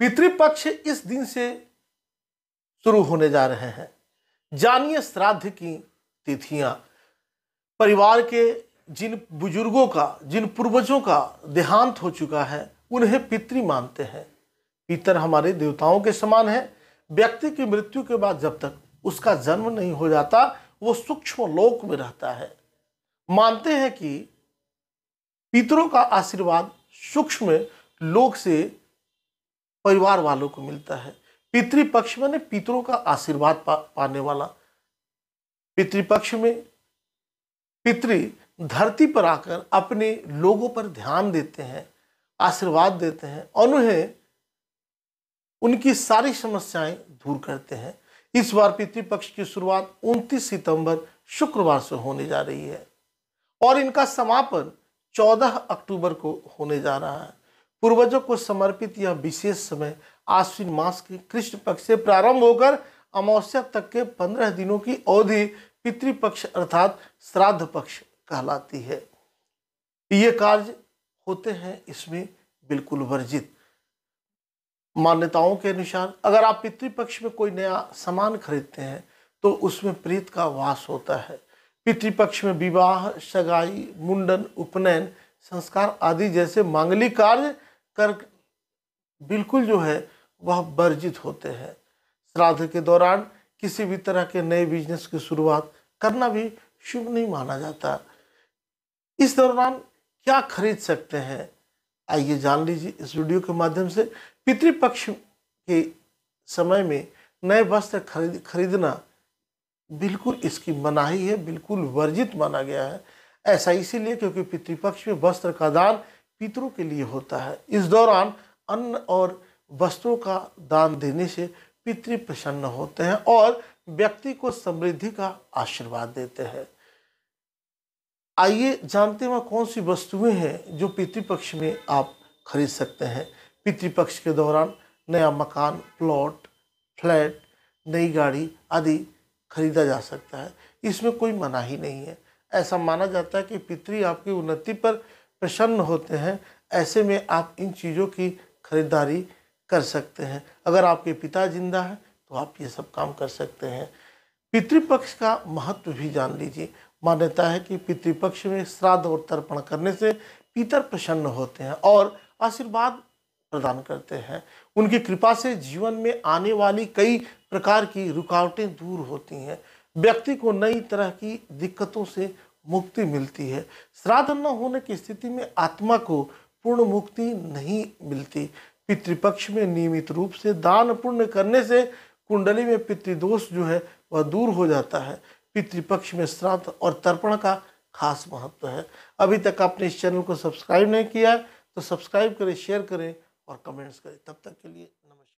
पितृपक्ष इस दिन से शुरू होने जा रहे हैं जानिए श्राद्ध की तिथियां परिवार के जिन बुजुर्गों का जिन पूर्वजों का देहांत हो चुका है उन्हें पितृ मानते हैं पितर हमारे देवताओं के समान है व्यक्ति की मृत्यु के बाद जब तक उसका जन्म नहीं हो जाता वो सूक्ष्म लोक में रहता है मानते हैं कि पितरों का आशीर्वाद सूक्ष्म लोक से परिवार वालों को मिलता है पितृपक्ष मैंने पितरों का आशीर्वाद पा, पाने वाला पितृपक्ष में पितृ धरती पर आकर अपने लोगों पर ध्यान देते हैं आशीर्वाद देते हैं और उन्हें उनकी सारी समस्याएं दूर करते हैं इस बार पितृपक्ष की शुरुआत 29 सितंबर शुक्रवार से होने जा रही है और इनका समापन 14 अक्टूबर को होने जा रहा है पूर्वजों को समर्पित यह विशेष समय आश्विन मास के कृष्ण पक्ष से प्रारंभ होकर अमावस्या तक के पंद्रह दिनों की अवधि पितृपक्ष अर्थात श्राद्ध पक्ष कहलाती है ये कार्य होते हैं इसमें बिल्कुल वर्जित मान्यताओं के अनुसार अगर आप पितृपक्ष में कोई नया सामान खरीदते हैं तो उसमें प्रीत का वास होता है पितृपक्ष में विवाह सगाई मुंडन उपनयन संस्कार आदि जैसे मांगलिक कार्य तर्क बिल्कुल जो है वह वर्जित होते हैं श्राद्ध के दौरान किसी भी तरह के नए बिजनेस की शुरुआत करना भी शुभ नहीं माना जाता इस दौरान क्या खरीद सकते हैं आइए जान लीजिए इस वीडियो के माध्यम से पितृपक्ष के समय में नए वस्त्र खरीद खरीदना बिल्कुल इसकी मनाही है बिल्कुल वर्जित माना गया है ऐसा इसीलिए क्योंकि पितृपक्ष में वस्त्र का दान पितरों के लिए होता है इस दौरान अन्न और वस्त्रों का दान देने से पितृ प्रसन्न होते हैं और व्यक्ति को समृद्धि का आशीर्वाद देते हैं आइए जानते हैं कौन सी वस्तुएं हैं जो पितृपक्ष में आप खरीद सकते हैं पितृपक्ष के दौरान नया मकान प्लॉट फ्लैट नई गाड़ी आदि खरीदा जा सकता है इसमें कोई मना ही नहीं है ऐसा माना जाता है कि पितृ आपकी उन्नति पर प्रसन्न होते हैं ऐसे में आप इन चीज़ों की खरीदारी कर सकते हैं अगर आपके पिता जिंदा हैं तो आप ये सब काम कर सकते हैं पितृपक्ष का महत्व भी जान लीजिए मान्यता है कि पितृपक्ष में श्राद्ध और तर्पण करने से पितर प्रसन्न होते हैं और आशीर्वाद प्रदान करते हैं उनकी कृपा से जीवन में आने वाली कई प्रकार की रुकावटें दूर होती हैं व्यक्ति को नई तरह की दिक्कतों से मुक्ति मिलती है श्राद्ध न होने की स्थिति में आत्मा को पूर्ण मुक्ति नहीं मिलती पितृपक्ष में नियमित रूप से दान पुण्य करने से कुंडली में पितृदोष जो है वह दूर हो जाता है पितृपक्ष में श्राद्ध और तर्पण का खास महत्व है अभी तक आपने इस चैनल को सब्सक्राइब नहीं किया है तो सब्सक्राइब करें शेयर करें और कमेंट्स करें तब तक के लिए